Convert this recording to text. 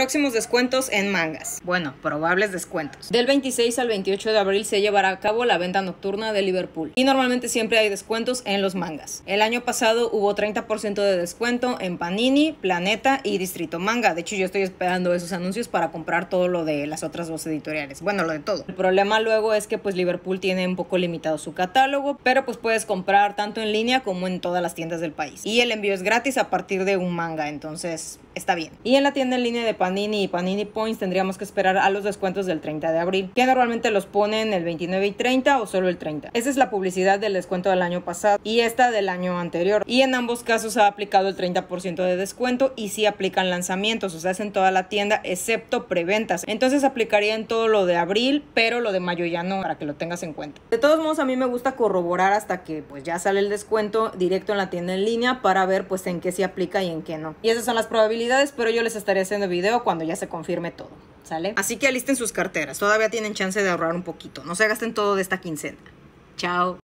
Próximos descuentos en mangas. Bueno, probables descuentos. Del 26 al 28 de abril se llevará a cabo la venta nocturna de Liverpool. Y normalmente siempre hay descuentos en los mangas. El año pasado hubo 30% de descuento en Panini, Planeta y Distrito Manga. De hecho, yo estoy esperando esos anuncios para comprar todo lo de las otras dos editoriales. Bueno, lo de todo. El problema luego es que pues Liverpool tiene un poco limitado su catálogo, pero pues puedes comprar tanto en línea como en todas las tiendas del país. Y el envío es gratis a partir de un manga, entonces está bien. Y en la tienda en línea de Panini Panini y Panini Points tendríamos que esperar a los descuentos del 30 de abril, que normalmente los ponen el 29 y 30 o solo el 30. Esa es la publicidad del descuento del año pasado y esta del año anterior. Y en ambos casos ha aplicado el 30% de descuento y sí aplican lanzamientos, o sea, es en toda la tienda excepto preventas. Entonces aplicaría en todo lo de abril, pero lo de mayo ya no, para que lo tengas en cuenta. De todos modos, a mí me gusta corroborar hasta que pues ya sale el descuento directo en la tienda en línea para ver pues en qué se aplica y en qué no. Y esas son las probabilidades, pero yo les estaré haciendo video cuando ya se confirme todo. ¿Sale? Así que alisten sus carteras. Todavía tienen chance de ahorrar un poquito. No se gasten todo de esta quincena. Chao.